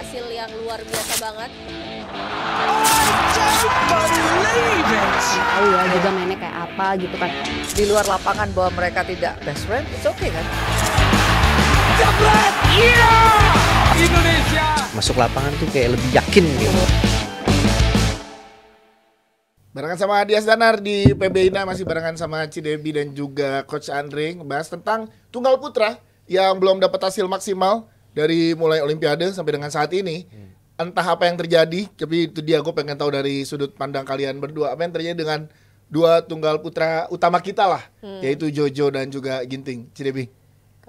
hasil yang luar biasa banget. Tahu oh, ya juga mainnya kayak apa gitu kan. Di luar lapangan bahwa mereka tidak best friend, it's okay kan. Jabret, iya! Indonesia! Masuk lapangan tuh kayak lebih yakin gitu. Barengan sama Adias Danar di PBINA masih barengan sama Cidebi dan juga Coach Andre bahas tentang tunggal putra yang belum dapat hasil maksimal dari mulai Olimpiade sampai dengan saat ini hmm. entah apa yang terjadi tapi itu dia gue pengen tahu dari sudut pandang kalian berdua apa yang terjadi dengan dua tunggal putra utama kita lah hmm. yaitu Jojo dan juga Ginting Cidebi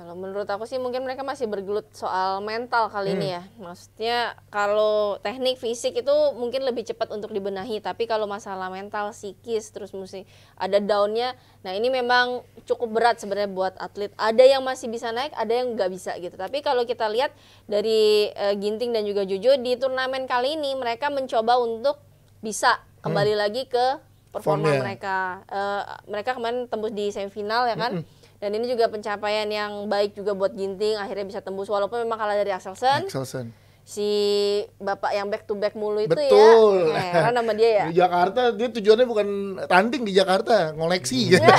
kalau menurut aku sih mungkin mereka masih bergelut soal mental kali hmm. ini ya. Maksudnya kalau teknik fisik itu mungkin lebih cepat untuk dibenahi, tapi kalau masalah mental, psikis terus mesti ada daunnya. Nah, ini memang cukup berat sebenarnya buat atlet. Ada yang masih bisa naik, ada yang nggak bisa gitu. Tapi kalau kita lihat dari e, Ginting dan juga Jojo di turnamen kali ini mereka mencoba untuk bisa kembali hmm. lagi ke performa Formnya. mereka. E, mereka kemarin tembus di semifinal ya kan? Hmm. Dan ini juga pencapaian yang baik juga buat Ginting akhirnya bisa tembus walaupun memang kalah dari Axelsen. Axelsen. Si bapak yang back to back mulu itu ya. Betul. ya. Karena nama dia ya. Di Jakarta dia tujuannya bukan tanding di Jakarta, ngoleksi iya. gitu.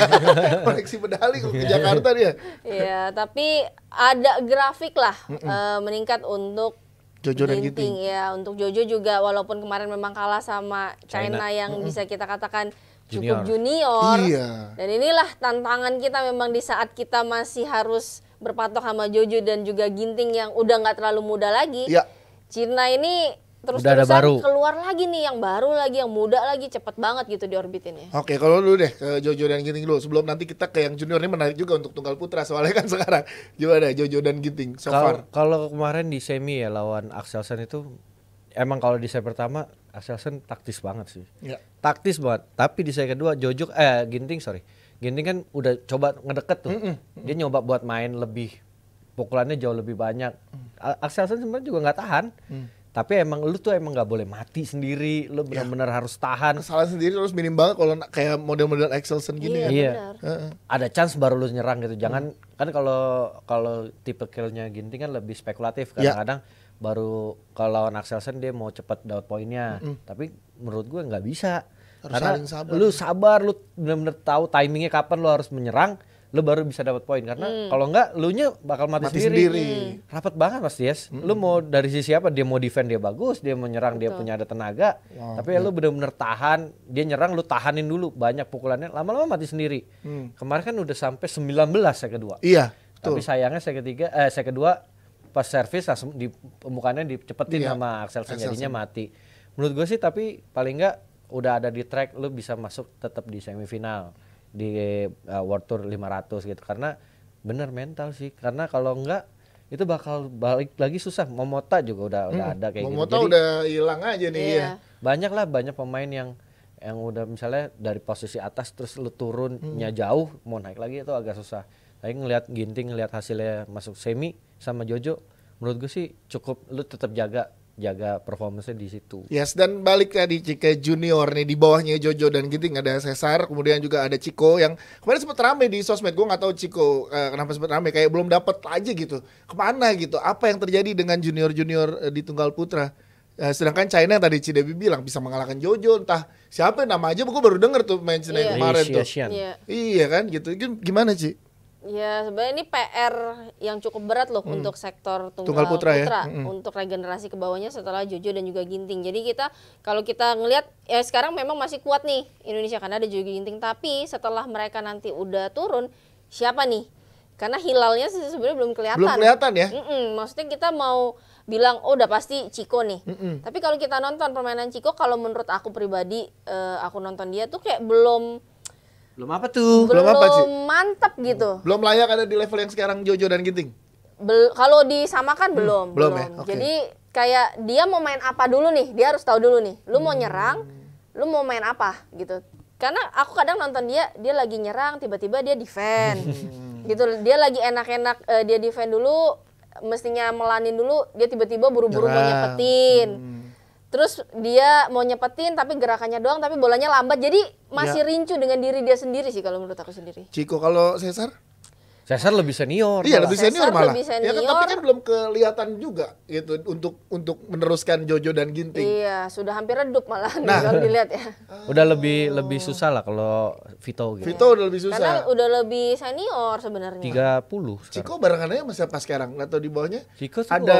koleksi medali ke iya. Jakarta dia. Iya, tapi ada grafik lah mm -mm. Uh, meningkat untuk Jojo dan Ginting ya, untuk Jojo juga walaupun kemarin memang kalah sama China, China. yang mm -mm. bisa kita katakan junior. cukup junior. Iya. Dan inilah tantangan kita memang di saat kita masih harus berpatok sama Jojo dan juga Ginting yang udah nggak terlalu muda lagi. Iya. Cina ini terus-terusan keluar lagi nih yang baru lagi yang muda lagi cepet banget gitu di orbit ini. Oke, kalau dulu deh ke Jojo dan Ginting dulu sebelum nanti kita ke yang junior ini menarik juga untuk tunggal putra soalnya kan sekarang juga ada Jojo dan Ginting so far. Kalau kemarin di semi ya lawan Axelsen itu emang kalau di set pertama Axelsen taktis banget sih. Ya. Taktis banget. Tapi di saya kedua Jojo, eh Ginting sorry. Ginting kan udah coba ngedeket tuh. Mm -mm. Dia nyoba buat main lebih pukulannya jauh lebih banyak. Mm. Axelsen sebenarnya juga nggak tahan. Mm. Tapi emang lu tuh emang nggak boleh mati sendiri, lu benar-benar ya. harus tahan. Kesalahan sendiri terus minim banget kalau kayak model-model Axelsen gini iya, ya. Iya. Uh -uh. Ada chance baru lu nyerang gitu. Mm. Jangan mm. kan kalau kalau tipe killnya Ginting kan lebih spekulatif ya. kadang-kadang. Ya baru kalau lawan Axelsen dia mau cepat dapat poinnya. Mm -hmm. Tapi menurut gue nggak bisa. Harus Karena sabar. lu sabar, lu benar-benar tahu timingnya kapan lu harus menyerang, lu baru bisa dapat poin. Karena mm. kalau nggak, lu nya bakal mati, mati sendiri. sendiri. Mm. Rapat banget mas Yes. Mm -hmm. Lu mau dari sisi apa? Dia mau defend dia bagus, dia mau menyerang Betul. dia punya ada tenaga. Wow. Tapi yeah. lu benar-benar tahan, dia nyerang lu tahanin dulu banyak pukulannya. Lama-lama mati sendiri. Mm. Kemarin kan udah sampai 19 saya kedua. Iya. Tapi sayangnya saya ketiga, eh saya kedua pas servis langsung di permukaannya dicepetin iya. sama Axel jadinya mati. Menurut gue sih tapi paling enggak udah ada di track lu bisa masuk tetap di semifinal di uh, World Tour 500 gitu karena bener mental sih karena kalau enggak itu bakal balik lagi susah Momota juga udah hmm. udah ada kayak Momota gitu. Momota udah hilang aja nih iya. ya. Banyak lah banyak pemain yang yang udah misalnya dari posisi atas terus lu turunnya hmm. jauh mau naik lagi itu agak susah. Tapi ngelihat Ginting ngelihat hasilnya masuk semi sama Jojo menurut gue sih cukup lu tetap jaga jaga performance di situ. Yes, dan balik tadi Cike Junior nih di bawahnya Jojo dan Ginting ada Cesar, kemudian juga ada Ciko yang kemarin sempat rame di sosmed. Gue nggak tahu Ciko eh, kenapa sempat rame kayak belum dapet aja gitu. Kemana gitu? Apa yang terjadi dengan junior-junior eh, di tunggal putra? Eh, sedangkan China yang tadi Cidebi bilang bisa mengalahkan Jojo entah siapa nama aja gue baru denger tuh main iya. yeah. kemarin Asia tuh. Iya. iya kan gitu. Gimana sih? Ya sebenarnya ini PR yang cukup berat loh hmm. untuk sektor tunggal, tunggal putra, ya? putra ya? untuk regenerasi ke bawahnya setelah Jojo dan juga Ginting. Jadi kita kalau kita ngelihat ya sekarang memang masih kuat nih Indonesia karena ada Jojo Ginting, tapi setelah mereka nanti udah turun siapa nih? Karena hilalnya sebenarnya belum kelihatan. Belum kelihatan ya? Mm -mm. Maksudnya kita mau bilang oh udah pasti Ciko nih. Mm -mm. Tapi kalau kita nonton permainan Ciko kalau menurut aku pribadi uh, aku nonton dia tuh kayak belum belum apa tuh? Belum, belum apa sih? mantep gitu. Belum layak ada di level yang sekarang Jojo dan Ginting. Bel kalau disamakan hmm. belum. Belum, Ya? Okay. Jadi kayak dia mau main apa dulu nih? Dia harus tahu dulu nih. Lu mau hmm. nyerang, lu mau main apa gitu. Karena aku kadang nonton dia, dia lagi nyerang, tiba-tiba dia defend. Hmm. gitu. Dia lagi enak-enak uh, dia defend dulu, mestinya melanin dulu, dia tiba-tiba buru-buru mau nyepetin. Hmm terus dia mau nyepetin tapi gerakannya doang tapi bolanya lambat jadi masih ya. rincu dengan diri dia sendiri sih kalau menurut aku sendiri Ciko kalau Cesar Cesar lebih senior. Iya, lebih senior Cesar malah. Lebih ya kan, senior. Ya tapi kan belum kelihatan juga gitu untuk untuk meneruskan Jojo dan Ginting. Iya, sudah hampir redup malah nah. kalau dilihat ya. Udah lebih lebih susah lah kalau Vito gitu. Vito udah lebih susah. Karena udah lebih senior sebenarnya. 30 sekarang. Ciko barengannya masih pas sekarang atau di bawahnya? Ciko ada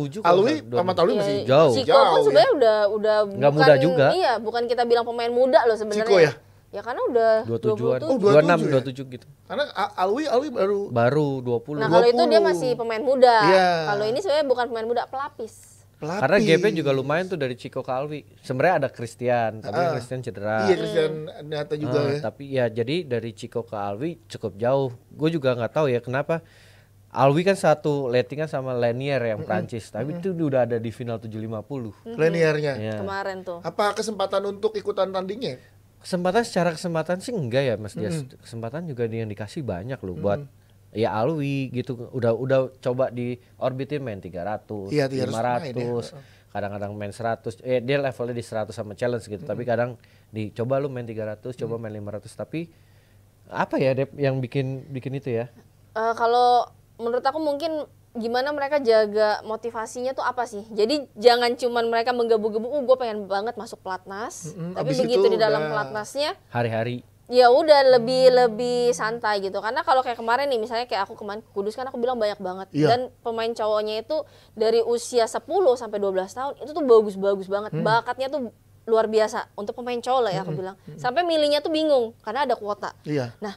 27 Alwi sama Alwi masih iya, jauh. Ciko jauh, kan sebenarnya ya. udah udah Nggak bukan muda juga. Iya, bukan kita bilang pemain muda loh sebenarnya. Ciko ya. Ya karena udah 27 an Oh, 26, 27, ya? tujuh gitu. Karena Alwi Alwi baru baru 20. Nah, kalau itu dia masih pemain muda. Yeah. Kalau ini sebenarnya bukan pemain muda, pelapis. pelapis. Karena GP juga lumayan tuh dari Ciko ke Alwi. Sebenarnya ada Christian, tapi ah. Christian cedera. Iya, Christian hmm. nyata juga ah, ya. Tapi ya jadi dari Ciko ke Alwi cukup jauh. Gue juga nggak tahu ya kenapa Alwi kan satu lettingan sama Lanier yang Prancis, mm -hmm. tapi mm -hmm. itu udah ada di final 750. Mm -hmm. Laniernya. Ya. Kemarin tuh. Apa kesempatan untuk ikutan tandingnya? kesempatan secara kesempatan sih enggak ya Mas mm -hmm. Kesempatan juga yang dikasih banyak loh mm -hmm. buat ya Alwi gitu udah udah coba di orbitin main 300, iya, ya, 500, kadang-kadang main 100. Eh dia levelnya di 100 sama challenge gitu, mm -hmm. tapi kadang dicoba lu main 300, coba mm -hmm. main 500 tapi apa ya Dep yang bikin bikin itu ya? Uh, kalau menurut aku mungkin gimana mereka jaga motivasinya tuh apa sih? Jadi jangan cuman mereka menggebu-gebu, "Uh, gue pengen banget masuk pelatnas." Mm-hmm, Tapi begitu di dalam pelatnasnya hari-hari ya udah lebih hmm. lebih santai gitu. Karena kalau kayak kemarin nih misalnya kayak aku kemarin Kudus kan aku bilang banyak banget iya. dan pemain cowoknya itu dari usia 10 sampai 12 tahun itu tuh bagus-bagus banget. Hmm. Bakatnya tuh luar biasa untuk pemain cowok lah ya aku hmm. bilang. Hmm. Sampai milihnya tuh bingung karena ada kuota. Iya. Nah,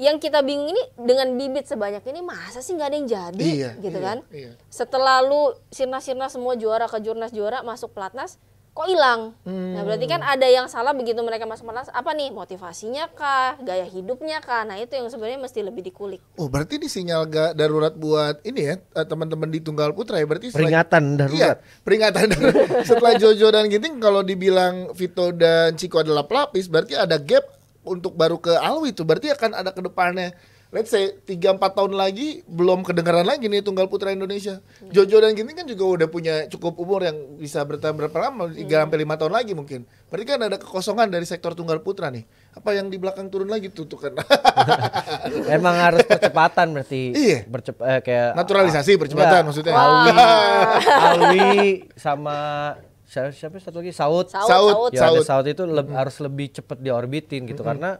yang kita bingung ini dengan bibit sebanyak ini masa sih nggak ada yang jadi iya, gitu iya, kan iya. setelah lu sirna-sirna semua juara ke jurnas juara masuk pelatnas kok hilang nah, hmm. nah berarti kan ada yang salah begitu mereka masuk pelatnas apa nih motivasinya kah gaya hidupnya kah nah itu yang sebenarnya mesti lebih dikulik oh berarti ini sinyal gak darurat buat ini ya eh, teman-teman di tunggal putra ya berarti peringatan setelah, darurat iya, peringatan darurat setelah Jojo dan Ginting kalau dibilang Vito dan Ciko adalah pelapis berarti ada gap untuk baru ke Alwi itu berarti akan ada kedepannya let's say tiga empat tahun lagi belum kedengaran lagi nih tunggal putra Indonesia. Hmm. Jojo dan Ginting kan juga udah punya cukup umur yang bisa bertahan berapa lama? 3 hmm. sampai lima tahun lagi mungkin. Berarti kan ada kekosongan dari sektor tunggal putra nih. Apa yang di belakang turun lagi tuh, tuh kan? Emang harus percepatan berarti. Iya. Bercep eh, kayak naturalisasi percepatan enggak. maksudnya. Alwi. Alwi sama siapa, siapa satu lagi saut saut saud, saud. Ya, itu le hmm. harus lebih cepat diorbitin gitu hmm. karena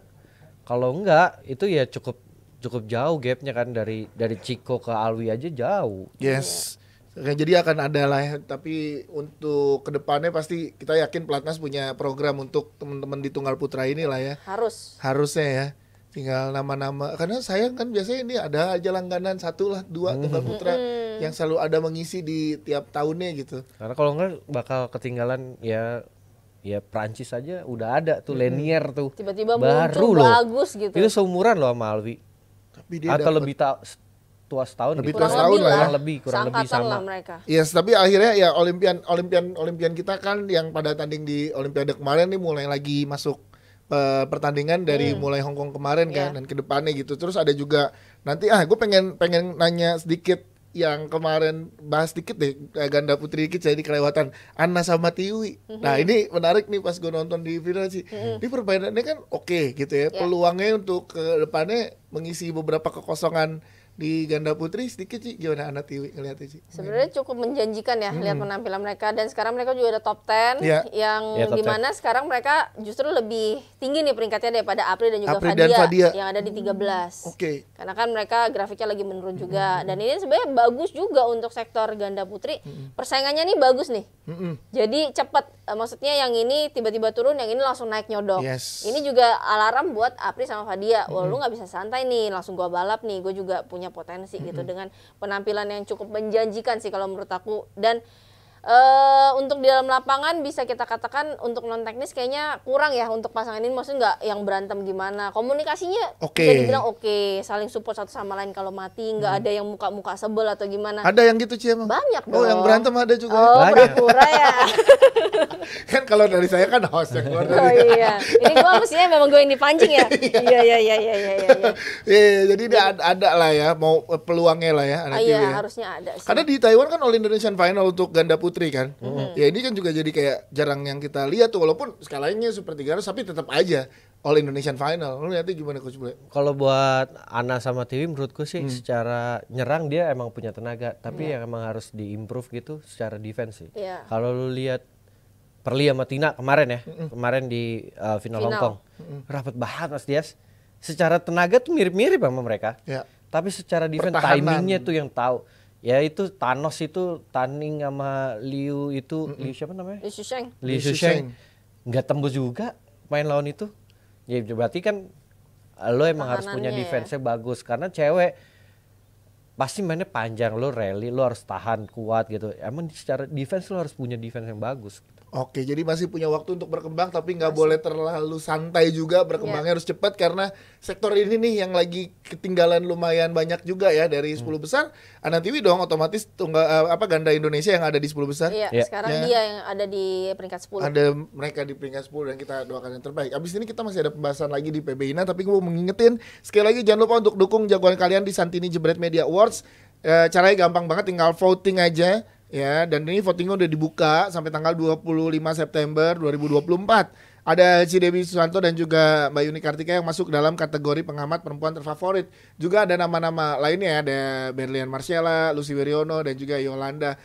kalau enggak itu ya cukup cukup jauh gapnya kan dari dari Ciko ke Alwi aja jauh yes Oke, jadi akan ada lah ya. tapi untuk kedepannya pasti kita yakin Platnas punya program untuk teman-teman di Tunggal Putra inilah ya harus harusnya ya tinggal nama-nama karena saya kan biasanya ini ada aja langganan satu lah dua hmm. Tunggal Putra hmm yang selalu ada mengisi di tiap tahunnya gitu. Karena kalau enggak bakal ketinggalan ya ya Prancis aja udah ada tuh hmm. Lenier tuh. Tiba-tiba baru muncul loh. bagus gitu. Itu seumuran loh sama Alwi. Tapi dia atau lebih ta tua setahun lebih gitu. tua setahun lah ya. lebih kurang lebih sama. Lah mereka. Yes, tapi akhirnya ya olimpian olimpian olimpian kita kan yang pada tanding di olimpiade kemarin nih mulai lagi masuk uh, pertandingan dari hmm. mulai Hongkong kemarin kan yeah. dan kedepannya gitu. Terus ada juga nanti ah gue pengen pengen nanya sedikit yang kemarin bahas dikit deh eh, ganda putri dikit jadi kelewatan Anna sama Tiwi. Mm-hmm. Nah ini menarik nih pas gue nonton di final sih. Mm-hmm. Ini permainannya kan oke okay, gitu ya. Yeah. Peluangnya untuk ke depannya mengisi beberapa kekosongan di ganda putri sedikit sih gimana anak Tiwi ngeliatnya sih? Sebenarnya cukup menjanjikan ya hmm. lihat penampilan mereka dan sekarang mereka juga ada top ten ya. yang ya, top dimana 10. sekarang mereka justru lebih tinggi nih peringkatnya daripada Apri dan juga Apri Fadia, dan Fadia yang ada di 13. Oke. Okay. Karena kan mereka grafiknya lagi menurun juga hmm. dan ini sebenarnya bagus juga untuk sektor ganda putri hmm. persaingannya nih bagus nih. Hmm. Jadi cepat eh, maksudnya yang ini tiba-tiba turun yang ini langsung naik nyodok. Yes. Ini juga alarm buat Apri sama Fadia. Hmm. Wah lu hmm. nggak bisa santai nih langsung gua balap nih gue juga punya potensi mm -hmm. gitu dengan penampilan yang cukup menjanjikan sih kalau menurut aku dan Uh, untuk di dalam lapangan bisa kita katakan untuk non teknis kayaknya kurang ya untuk pasangan ini maksudnya nggak yang berantem gimana komunikasinya oke okay. dibilang oke okay, saling support satu sama lain kalau mati nggak hmm. ada yang muka-muka sebel atau gimana ada yang gitu sih banyak banyak oh yang berantem ada juga ya? oh pura-pura ya kan kalau dari saya kan host yang keluar oh iya ini gua mestinya memang gue yang dipancing ya iya. Iya, iya, iya iya iya iya iya iya jadi ada, ada lah ya mau eh, peluangnya lah ya ah, iya, ya harusnya ada sih karena di Taiwan kan All Indonesian Final untuk ganda putri Putri kan. Mm-hmm. Ya ini kan juga jadi kayak jarang yang kita lihat tuh walaupun skalanya super 300 tapi tetap aja All Indonesian Final. Lu lihatnya gimana Coach Bule? Kalau buat Ana sama Tiwi menurutku sih hmm. secara nyerang dia emang punya tenaga, tapi yeah. yang emang harus diimprove gitu secara defense sih. Yeah. Kalau lu lihat Perli sama Tina kemarin ya, mm-hmm. kemarin di uh, final, final Hong Kong. Mm-hmm. Rapat banget Mas Dias. Secara tenaga tuh mirip-mirip sama mereka. Yeah. Tapi secara defense timingnya tuh yang tahu ya itu Thanos itu Taning sama Liu itu mm -mm. Liu siapa namanya Liu Shisheng Liu Shisheng nggak tembus juga main lawan itu ya berarti kan lo emang harus punya ya. defense-nya bagus karena cewek pasti mainnya panjang lo rally lo harus tahan kuat gitu emang secara defense lo harus punya defense yang bagus gitu. Oke, jadi masih punya waktu untuk berkembang, tapi nggak boleh terlalu santai juga berkembangnya yeah. harus cepat karena sektor ini nih yang lagi ketinggalan lumayan banyak juga ya dari 10 hmm. besar. Anatiwi dong otomatis tunggal eh, apa ganda Indonesia yang ada di 10 besar. Iya, yeah. sekarang yeah. dia yang ada di peringkat 10. Ada mereka di peringkat 10 dan kita doakan yang terbaik. Abis ini kita masih ada pembahasan lagi di PBINA, tapi gue mau mengingetin sekali lagi jangan lupa untuk dukung jagoan kalian di Santini Jebret Media Awards. E, caranya gampang banget, tinggal voting aja ya dan ini votingnya udah dibuka sampai tanggal 25 September 2024 ada Cidebi Susanto dan juga Mbak Yuni Kartika yang masuk dalam kategori pengamat perempuan terfavorit. Juga ada nama-nama lainnya ya, ada Berlian Marcella, Lucy Wiryono dan juga Yolanda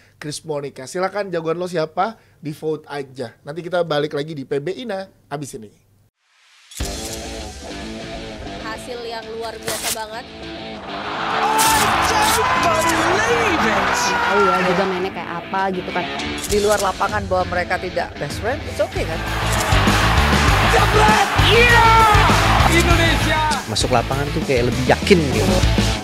Monica. Silakan jagoan lo siapa di vote aja. Nanti kita balik lagi di PBI nah abis ini. Hasil yang luar biasa banget. Oh! tahu oh ya juga mainnya kayak apa gitu kan. Di luar lapangan bahwa mereka tidak best friend, oke okay kan. Jebret, iya. Indonesia! Masuk lapangan tuh kayak lebih yakin gitu.